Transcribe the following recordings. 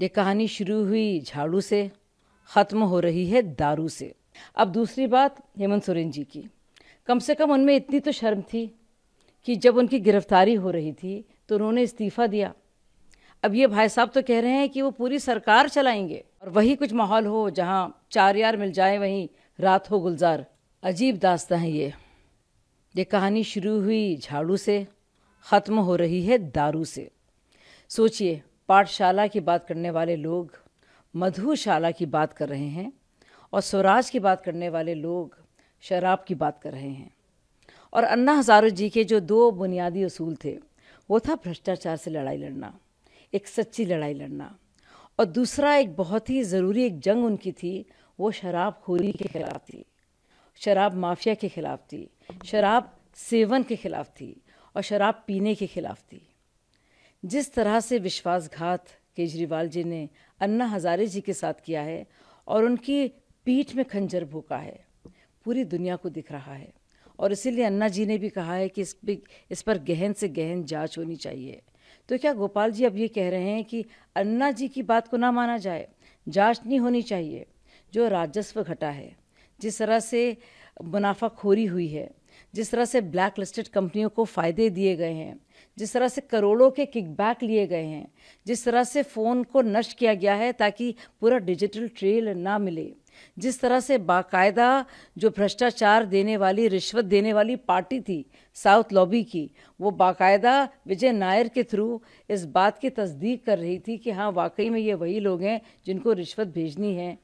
ये कहानी शुरू हुई झाड़ू से ख़त्म हो रही है दारू से अब दूसरी बात हेमंत सोरेन जी की कम से कम उनमें इतनी तो शर्म थी कि जब उनकी गिरफ्तारी हो रही थी तो उन्होंने इस्तीफ़ा दिया अब ये भाई साहब तो कह रहे हैं कि वो पूरी सरकार चलाएंगे और वही कुछ माहौल हो जहाँ चार यार मिल जाए वहीं रात हो गुलजार अजीब दास्ता है ये ये कहानी शुरू हुई झाड़ू से ख़त्म हो रही है दारू से सोचिए पाठशाला की बात करने वाले लोग मधुशाला की बात कर रहे हैं और स्वराज की बात करने वाले लोग शराब की बात कर रहे हैं और अन्ना हज़ारों जी के जो दो बुनियादी असूल थे वो था भ्रष्टाचार से लड़ाई लड़ना एक सच्ची लड़ाई लड़ना और दूसरा एक बहुत ही ज़रूरी एक जंग उनकी थी वो शराबखोरी के ख़िलाफ़ थी शराब माफिया के ख़िलाफ़ थी शराब सेवन के ख़िलाफ़ थी और शराब पीने के ख़िलाफ़ थी जिस तरह से विश्वासघात केजरीवाल जी ने अन्ना हजारे जी के साथ किया है और उनकी पीठ में खंजर भूखा है पूरी दुनिया को दिख रहा है और इसीलिए अन्ना जी ने भी कहा है कि इस पर इस पर गहन से गहन जांच होनी चाहिए तो क्या गोपाल जी अब ये कह रहे हैं कि अन्ना जी की बात को ना माना जाए जांच नहीं होनी चाहिए जो राजस्व घटा है जिस तरह से मुनाफाखोरी हुई है जिस तरह से ब्लैक लिस्टेड कंपनियों को फ़ायदे दिए गए हैं जिस तरह से करोड़ों के किकबैक लिए गए हैं जिस तरह से फ़ोन को नष्ट किया गया है ताकि पूरा डिजिटल ट्रेल ना मिले जिस तरह से बाकायदा जो भ्रष्टाचार देने वाली रिश्वत देने वाली पार्टी थी साउथ लॉबी की वो बाकायदा विजय नायर के थ्रू इस बात की तस्दीक कर रही थी कि हाँ वाकई में ये वही लोग हैं जिनको रिश्वत भेजनी है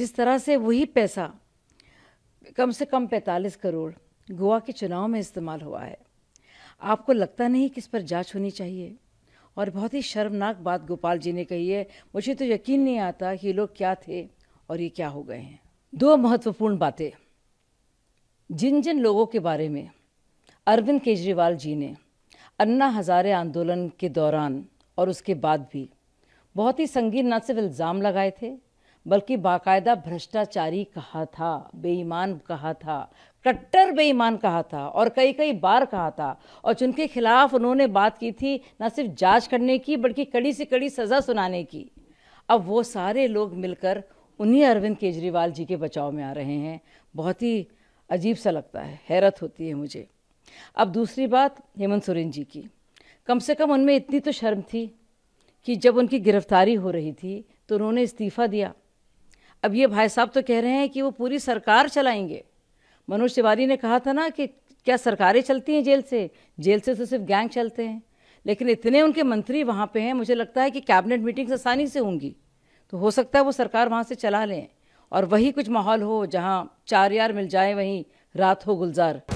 जिस तरह से वही पैसा कम से कम 45 करोड़ गोवा के चुनाव में इस्तेमाल हुआ है आपको लगता नहीं कि इस पर जांच होनी चाहिए और बहुत ही शर्मनाक बात गोपाल जी ने कही है मुझे तो यकीन नहीं आता कि ये लोग क्या थे और ये क्या हो गए हैं दो महत्वपूर्ण बातें जिन जिन लोगों के बारे में अरविंद केजरीवाल जी ने अन्ना हज़ारे आंदोलन के दौरान और उसके बाद भी बहुत ही संगीन न सिर्फ इल्ज़ाम लगाए थे बल्कि बाकायदा भ्रष्टाचारी कहा था बेईमान कहा था कट्टर बेईमान कहा था और कई कई बार कहा था और जिनके खिलाफ उन्होंने बात की थी न सिर्फ जांच करने की बल्कि कड़ी से कड़ी सज़ा सुनाने की अब वो सारे लोग मिलकर उन्हीं अरविंद केजरीवाल जी के बचाव में आ रहे हैं बहुत ही अजीब सा लगता है हैरत होती है मुझे अब दूसरी बात हेमंत सोरेन जी की कम से कम उनमें इतनी तो शर्म थी कि जब उनकी गिरफ्तारी हो रही थी तो उन्होंने इस्तीफ़ा दिया अब ये भाई साहब तो कह रहे हैं कि वो पूरी सरकार चलाएंगे मनोज तिवारी ने कहा था ना कि क्या सरकारें चलती हैं जेल से जेल से तो सिर्फ गैंग चलते हैं लेकिन इतने उनके मंत्री वहाँ पे हैं मुझे लगता है कि कैबिनेट मीटिंग्स आसानी से होंगी तो हो सकता है वो सरकार वहाँ से चला लें और वही कुछ माहौल हो जहाँ चार यार मिल जाए वहीं रात हो गुलजार